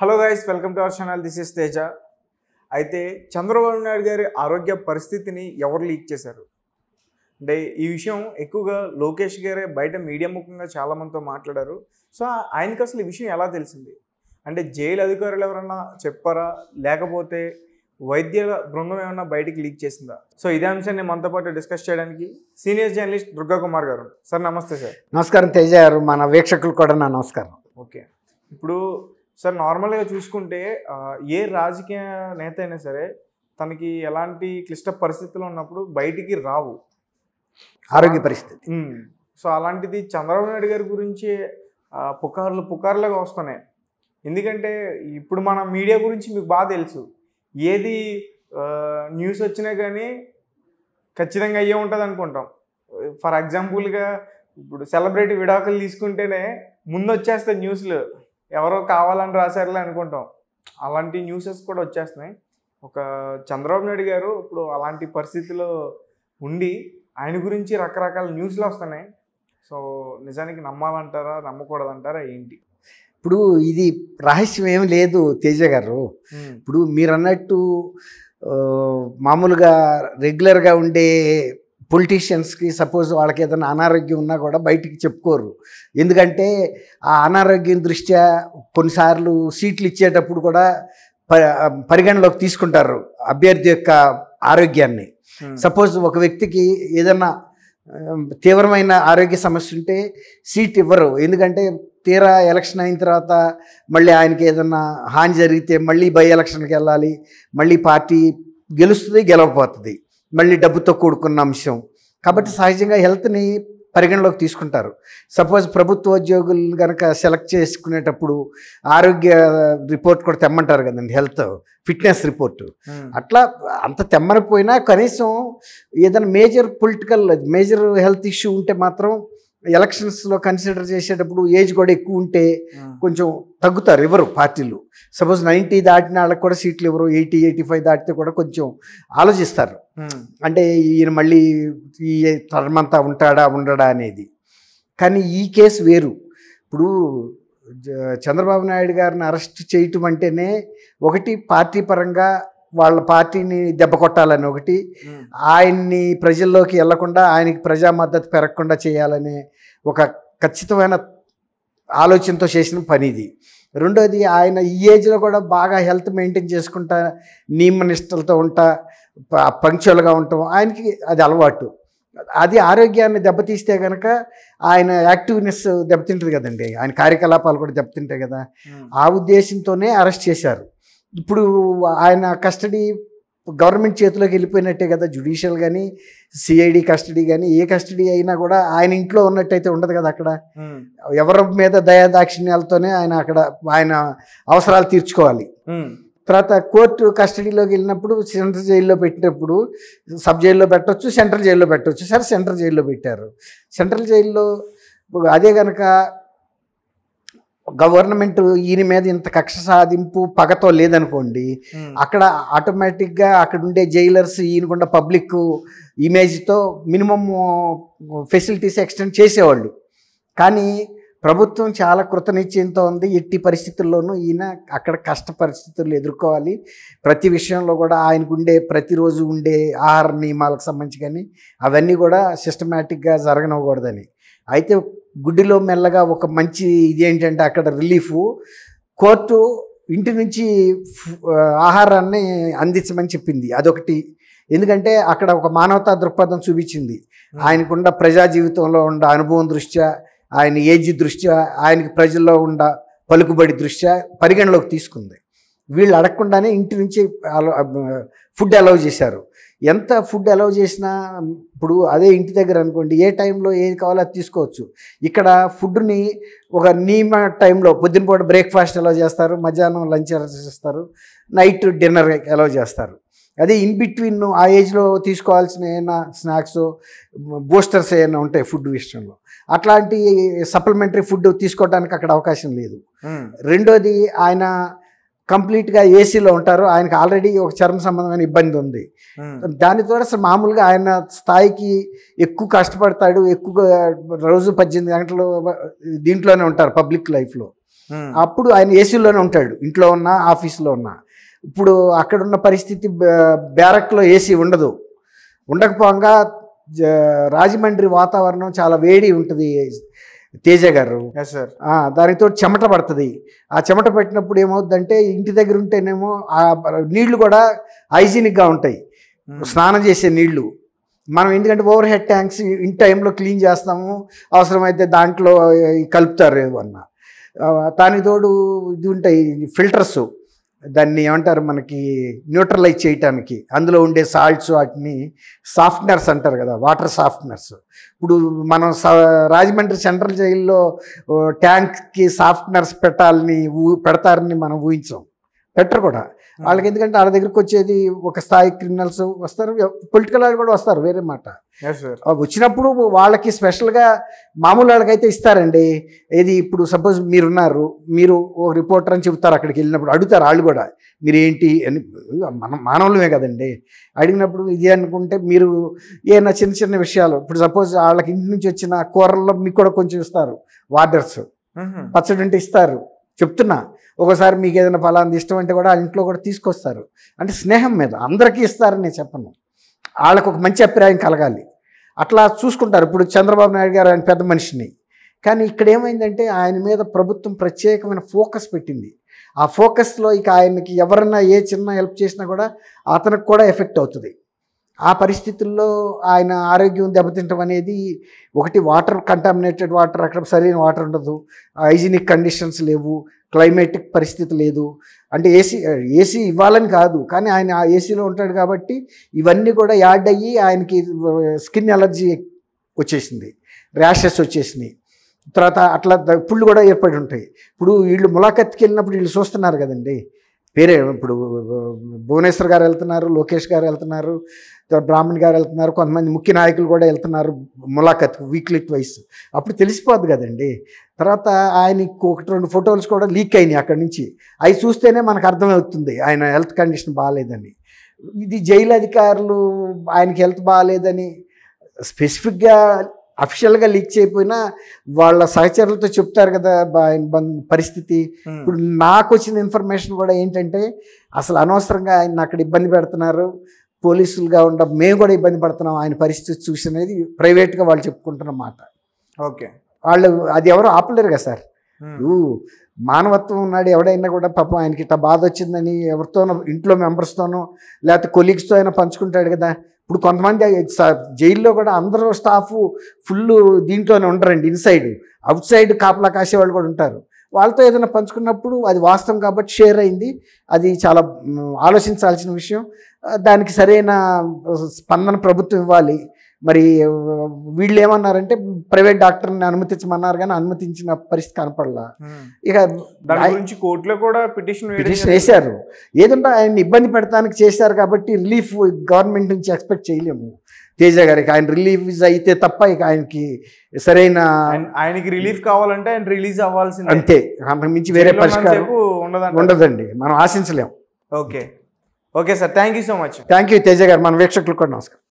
Hello guys welcome to our channel this is Teja అయితే చంద్రబాబు నాయుడు గారి ఆరోగ్య పరిస్థితిని ఎవరు లీక్ చేశారు అంటే ఈ విషయం ఎక్కువగా లోకేష్ గారే బయట మీడియా ముఖంగా చాలామందితో మాట్లాడారు సో ఆయనకు అసలు ఈ విషయం ఎలా తెలిసింది అంటే జైలు అధికారులు ఎవరన్నా చెప్పారా లేకపోతే వైద్య బృందం ఏమన్నా బయటికి లీక్ చేసిందా సో ఇదే అంశాన్ని మనతో పాటు డిస్కస్ చేయడానికి సీనియర్ జర్నలిస్ట్ దుర్గా కుమార్ గారు సార్ నమస్తే సార్ నమస్కారం తేజ గారు మన వీక్షకులు కూడా నా నమస్కారం ఓకే ఇప్పుడు సార్ నార్మల్గా చూసుకుంటే ఏ రాజకీయ నేత అయినా సరే తనకి ఎలాంటి క్లిష్ట పరిస్థితులు ఉన్నప్పుడు బయటికి రావు ఆరోగ్య పరిస్థితి సో అలాంటిది చంద్రబాబు నాయుడు గారి గురించి పుకార్లు పుకార్లుగా వస్తున్నాయి ఎందుకంటే ఇప్పుడు మన మీడియా గురించి మీకు బాగా తెలుసు ఏది న్యూస్ వచ్చినా కానీ ఖచ్చితంగా అయ్యే ఉంటుంది అనుకుంటాం ఫర్ ఎగ్జాంపుల్గా ఇప్పుడు సెలబ్రిటీ విడాకులు తీసుకుంటేనే ముందు వచ్చేస్తాయి న్యూస్లు ఎవరో కావాలని రాశారులే అనుకుంటాం అలాంటి న్యూసెస్ కూడా వచ్చేస్తున్నాయి ఒక చంద్రబాబు నాయుడు గారు ఇప్పుడు అలాంటి పరిస్థితిలో ఉండి ఆయన గురించి రకరకాల న్యూస్లు వస్తున్నాయి సో నిజానికి నమ్మాలంటారా నమ్మకూడదంటారా ఏంటి ఇప్పుడు ఇది రహస్యం ఏం లేదు తేజ గారు ఇప్పుడు మీరు అన్నట్టు మామూలుగా రెగ్యులర్గా ఉండే పొలిటీషియన్స్కి సపోజ్ వాళ్ళకి ఏదైనా అనారోగ్యం ఉన్నా కూడా బయటికి చెప్పుకోరు ఎందుకంటే ఆ అనారోగ్యం దృష్ట్యా కొన్నిసార్లు సీట్లు ఇచ్చేటప్పుడు కూడా పరిగణలోకి తీసుకుంటారు అభ్యర్థి యొక్క ఆరోగ్యాన్ని సపోజ్ hmm. ఒక వ్యక్తికి ఏదైనా తీవ్రమైన ఆరోగ్య సమస్య ఉంటే సీట్ ఇవ్వరు ఎందుకంటే తీరా ఎలక్షన్ అయిన తర్వాత మళ్ళీ ఆయనకి ఏదన్నా హాని జరిగితే మళ్ళీ బై ఎలక్షన్కి వెళ్ళాలి మళ్ళీ పార్టీ గెలుస్తుంది గెలవపోతుంది మళ్ళీ డబ్బుతో కూడుకున్న అంశం కాబట్టి సహజంగా హెల్త్ని పరిగణలోకి తీసుకుంటారు సపోజ్ ప్రభుత్వ ఉద్యోగులు కనుక సెలెక్ట్ చేసుకునేటప్పుడు ఆరోగ్య రిపోర్ట్ కూడా తెమ్మంటారు కదండి హెల్త్ ఫిట్నెస్ రిపోర్ట్ అట్లా అంత తెమ్మనిపోయినా కనీసం ఏదైనా major political major health issue ఉంటే మాత్రం ఎలక్షన్స్లో కన్సిడర్ చేసేటప్పుడు ఏజ్ కూడా ఎక్కువ ఉంటే కొంచెం తగ్గుతారు ఇవ్వరు పార్టీలు సపోజ్ నైంటీ దాటిన వాళ్ళకి కూడా సీట్లు ఇవ్వరు ఎయిటీ ఎయిటీ ఫైవ్ దాటితే కూడా కొంచెం ఆలోచిస్తారు అంటే ఈయన మళ్ళీ ఈ టర్మ్ అంతా ఉంటాడా ఉండడా అనేది కానీ ఈ కేసు వేరు ఇప్పుడు చంద్రబాబు నాయుడు గారిని అరెస్ట్ చేయటం అంటేనే ఒకటి పార్టీ పరంగా వాళ్ళ పార్టీని దెబ్బ కొట్టాలని ఒకటి ఆయన్ని ప్రజల్లోకి వెళ్లకుండా ఆయనకి ప్రజా మద్దతు పెరగకుండా చేయాలనే ఒక ఖచ్చితమైన ఆలోచనతో చేసిన పని ఇది రెండోది ఆయన ఈ ఏజ్లో కూడా బాగా హెల్త్ మెయింటైన్ చేసుకుంటా నియమనిష్టలతో ఉంటా పంక్చువల్గా ఉంటాం ఆయనకి అది అలవాటు అది ఆరోగ్యాన్ని దెబ్బతీస్తే కనుక ఆయన యాక్టివ్నెస్ దెబ్బతింటుంది కదండి ఆయన కార్యకలాపాలు కూడా దెబ్బతింటాయి కదా ఆ ఉద్దేశంతోనే అరెస్ట్ చేశారు ఇప్పుడు ఆయన కస్టడీ గవర్నమెంట్ చేతిలోకి వెళ్ళిపోయినట్టే కదా జ్యుడిషియల్ కానీ సిఐడి కస్టడీ కానీ ఏ కస్టడీ అయినా కూడా ఆయన ఇంట్లో ఉన్నట్టయితే ఉండదు కదా అక్కడ ఎవరి మీద దయాదాక్షిణ్యాలతోనే ఆయన అక్కడ ఆయన అవసరాలు తీర్చుకోవాలి తర్వాత కోర్టు కస్టడీలోకి వెళ్ళినప్పుడు సెంట్రల్ జైల్లో పెట్టినప్పుడు సబ్ జైల్లో పెట్టవచ్చు సెంట్రల్ జైల్లో పెట్టవచ్చు సరే సెంట్రల్ జైల్లో పెట్టారు సెంట్రల్ జైల్లో అదే కనుక గవర్నమెంట్ ఈయన మీద ఇంత కక్ష సాధింపు పగతో లేదనుకోండి అక్కడ ఆటోమేటిక్గా అక్కడ ఉండే జైలర్స్ ఈయనకుండా పబ్లిక్ ఇమేజ్తో మినిమమ్ ఫెసిలిటీస్ ఎక్స్టెండ్ చేసేవాళ్ళు కానీ ప్రభుత్వం చాలా కృతనిశ్చయంతో ఉంది ఎట్టి పరిస్థితుల్లోనూ ఈయన అక్కడ కష్ట పరిస్థితులు ఎదుర్కోవాలి ప్రతి విషయంలో కూడా ఆయనకు ఉండే ప్రతిరోజు ఉండే ఆహార నియమాలకు సంబంధించి కానీ అవన్నీ కూడా సిస్టమేటిక్గా జరగనివ్వకూడదని అయితే గుడ్డిలో మెల్లగా ఒక మంచి ఇది ఏంటంటే అక్కడ రిలీఫ్ కోర్టు ఇంటి నుంచి ఆహారాన్ని అందించమని చెప్పింది అదొకటి ఎందుకంటే అక్కడ ఒక మానవతా దృక్పథం చూపించింది ఆయనకున్న ప్రజా జీవితంలో ఉన్న అనుభవం దృష్ట్యా ఆయన ఏజ్ దృష్ట్యా ఆయనకి ప్రజల్లో ఉన్న పలుకుబడి దృష్ట్యా పరిగణలోకి తీసుకుంది వీళ్ళు అడగకుండానే ఇంటి నుంచి ఫుడ్ అలౌ చేశారు ఎంత ఫుడ్ అలౌ చేసినా ఇప్పుడు అదే ఇంటి దగ్గర అనుకోండి ఏ టైంలో ఏది కావాలో అది తీసుకోవచ్చు ఇక్కడ ఫుడ్ని ఒక నియమ టైంలో పొద్దునపూట బ్రేక్ఫాస్ట్ అలౌ చేస్తారు మధ్యాహ్నం లంచ్ అలౌ చేస్తారు నైట్ డిన్నర్ అలౌ చేస్తారు అదే ఇన్ బిట్వీన్ ఆ ఏజ్లో తీసుకోవాల్సిన ఏమైనా స్నాక్స్ బూస్టర్స్ ఏమైనా ఉంటాయి ఫుడ్ విషయంలో అట్లాంటి సప్లిమెంటరీ ఫుడ్ తీసుకోవడానికి అక్కడ అవకాశం లేదు రెండోది ఆయన కంప్లీట్గా ఏసీలో ఉంటారు ఆయనకు ఆల్రెడీ ఒక చర్మ సంబంధమైన ఇబ్బంది ఉంది దానితో అసలు మామూలుగా ఆయన స్థాయికి ఎక్కువ కష్టపడతాడు ఎక్కువ రోజు పద్దెనిమిది గంటలు దీంట్లోనే ఉంటారు పబ్లిక్ లైఫ్లో అప్పుడు ఆయన ఏసీలోనే ఉంటాడు ఇంట్లో ఉన్నా ఆఫీస్లో ఉన్నా ఇప్పుడు అక్కడున్న పరిస్థితి బ్యారక్లో ఏసీ ఉండదు ఉండకపోగా రాజమండ్రి వాతావరణం చాలా వేడి ఉంటుంది తేజ గారు దానితో చెమట పడుతుంది ఆ చెమట పెట్టినప్పుడు ఏమవుతుందంటే ఇంటి దగ్గర ఉంటేనేమో ఆ నీళ్లు కూడా హైజీనిక్గా ఉంటాయి hmm. స్నానం చేసే నీళ్లు మనం ఎందుకంటే ఓవర్ హెడ్ ట్యాంక్స్ ఇన్ టైంలో క్లీన్ చేస్తాము అవసరమైతే దాంట్లో కలుపుతారు ఏమన్నా దానితోడు తోడు ఇది ఉంటాయి ఫిల్టర్స్ దాన్ని ఏమంటారు మనకి న్యూట్రలైజ్ చేయటానికి అందులో ఉండే సాల్ట్స్ వాటిని సాఫ్ట్నర్స్ అంటారు కదా వాటర్ సాఫ్ట్నర్స్ ఇప్పుడు మనం రాజమండ్రి సెంట్రల్ జైల్లో ట్యాంక్కి సాఫ్ట్నర్స్ పెట్టాలని పెడతారని మనం ఊహించాం బెటర్ కూడా వాళ్ళకి ఎందుకంటే వాళ్ళ దగ్గరికి వచ్చేది ఒక స్థాయి క్రిమినల్స్ వస్తారు పొలిటికల్ వాళ్ళు కూడా వస్తారు వేరే మాట వచ్చినప్పుడు వాళ్ళకి స్పెషల్గా మామూలు వాళ్ళకైతే ఇస్తారండి ఏది ఇప్పుడు సపోజ్ మీరున్నారు మీరు ఓ రిపోర్టర్ అని చెబుతారు అక్కడికి వెళ్ళినప్పుడు అడుగుతారు వాళ్ళు కూడా మీరు ఏంటి అని మనం మానవులమే కదండి అడిగినప్పుడు ఇది అనుకుంటే మీరు ఏమైనా చిన్న చిన్న విషయాలు ఇప్పుడు సపోజ్ వాళ్ళకి ఇంటి నుంచి వచ్చిన కూరల్లో మీకు కూడా కొంచెం ఇస్తారు వార్డర్స్ పచ్చడి ఇస్తారు చెప్తున్నా ఒకసారి మీకు ఏదైనా ఫలాంది ఇష్టం అంటే కూడా వాళ్ళ ఇంట్లో కూడా తీసుకొస్తారు అంటే స్నేహం మీద అందరికీ ఇస్తారని నేను చెప్పను వాళ్ళకు ఒక మంచి అభిప్రాయం కలగాలి అట్లా చూసుకుంటారు ఇప్పుడు చంద్రబాబు నాయుడు గారు ఆయన పెద్ద మనిషిని కానీ ఇక్కడ ఏమైందంటే ఆయన మీద ప్రభుత్వం ప్రత్యేకమైన ఫోకస్ పెట్టింది ఆ ఫోకస్లో ఇక ఆయనకి ఎవరన్నా ఏ చిన్న హెల్ప్ చేసినా కూడా అతనికి కూడా ఎఫెక్ట్ అవుతుంది ఆ పరిస్థితుల్లో ఆయన ఆరోగ్యం దెబ్బతింటం అనేది ఒకటి వాటర్ కంటామినేటెడ్ వాటర్ అక్కడ సరైన వాటర్ ఉండదు హైజీనిక్ కండిషన్స్ లేవు క్లైమేటిక్ పరిస్థితి లేదు అంటే ఏసీ ఏసీ ఇవ్వాలని కాదు కానీ ఆయన ఆ ఏసీలో ఉంటాడు కాబట్టి ఇవన్నీ కూడా యాడ్ అయ్యి ఆయనకి స్కిన్ ఎలర్జీ వచ్చేసింది ర్యాషెస్ వచ్చేసినాయి తర్వాత అట్లా పుళ్ళు కూడా ఏర్పడి ఉంటాయి ఇప్పుడు వీళ్ళు ములాఖత్కి వెళ్ళినప్పుడు వీళ్ళు చూస్తున్నారు కదండి వేరే ఇప్పుడు భువనేశ్వర్ గారు వెళ్తున్నారు లోకేష్ గారు వెళ్తున్నారు బ్రాహ్మణ్ గారు వెళ్తున్నారు కొంతమంది ముఖ్య నాయకులు కూడా వెళ్తున్నారు ములాఖత్ వీక్లీ ట్వైస్ అప్పుడు తెలిసిపోద్ది కదండి తర్వాత ఆయనకు ఒకటి రెండు ఫొటోస్ కూడా లీక్ అయినాయి అక్కడి నుంచి అవి చూస్తేనే మనకు అర్థమవుతుంది ఆయన హెల్త్ కండిషన్ బాగాలేదని ఇది జైలు అధికారులు ఆయనకి హెల్త్ బాగాలేదని స్పెసిఫిక్గా అఫిషియల్గా లీక్ చేయకపోయినా వాళ్ళ సహచరులతో చెప్తారు కదా పరిస్థితి ఇప్పుడు నాకు వచ్చిన ఇన్ఫర్మేషన్ కూడా ఏంటంటే అసలు అనవసరంగా ఆయన అక్కడ ఇబ్బంది పెడుతున్నారు పోలీసులుగా ఉండ మేము కూడా ఇబ్బంది పడుతున్నాం ఆయన పరిస్థితి చూసినది ప్రైవేట్గా వాళ్ళు చెప్పుకుంటున్నమాట ఓకే వాళ్ళు అది ఎవరు ఆపలేరు కదా సార్ మానవత్వం ఉన్నాడు ఎవడైనా కూడా పాపం ఆయనకి ఇట్లా బాధ వచ్చిందని ఎవరితోనో ఇంట్లో మెంబర్స్తోనో లేకపోతే కొలీగ్స్తో అయినా పంచుకుంటాడు కదా ఇప్పుడు కొంతమంది జైల్లో కూడా అందరూ స్టాఫ్ ఫుల్ దీంట్లోనే ఉండరండి ఇన్సైడ్ అవుట్ సైడ్ కాపలా కాసే వాళ్ళు కూడా ఉంటారు వాళ్ళతో ఏదైనా పంచుకున్నప్పుడు అది వాస్తవం కాబట్టి షేర్ అయింది అది చాలా ఆలోచించాల్సిన విషయం దానికి సరైన స్పందన ప్రభుత్వం ఇవ్వాలి మరి వీళ్ళు ఏమన్నారంటే ప్రైవేట్ డాక్టర్ని అనుమతించమన్నారు కానీ అనుమతించిన పరిస్థితి కనపడలా ఇక నుంచి కోర్టులో కూడా పిటిషన్ పిటిషన్ వేశారు ఏదంటే ఆయన ఇబ్బంది పెడతానికి చేశారు కాబట్టి రిలీఫ్ గవర్నమెంట్ నుంచి ఎక్స్పెక్ట్ చేయలేము తేజ గారికి ఆయన రిలీజ్ అయితే తప్ప ఇక ఆయనకి సరైన ఆయనకి రిలీఫ్ కావాలంటే ఆయన రిలీజ్ అవ్వాల్సింది అంతే అంతకు మించి వేరే పరిష్కారం ఉండదండి మనం ఆశించలేము okay okay sir thank you so much thank you Teja garu మన వీక్షకులకు కూడా నమస్కారం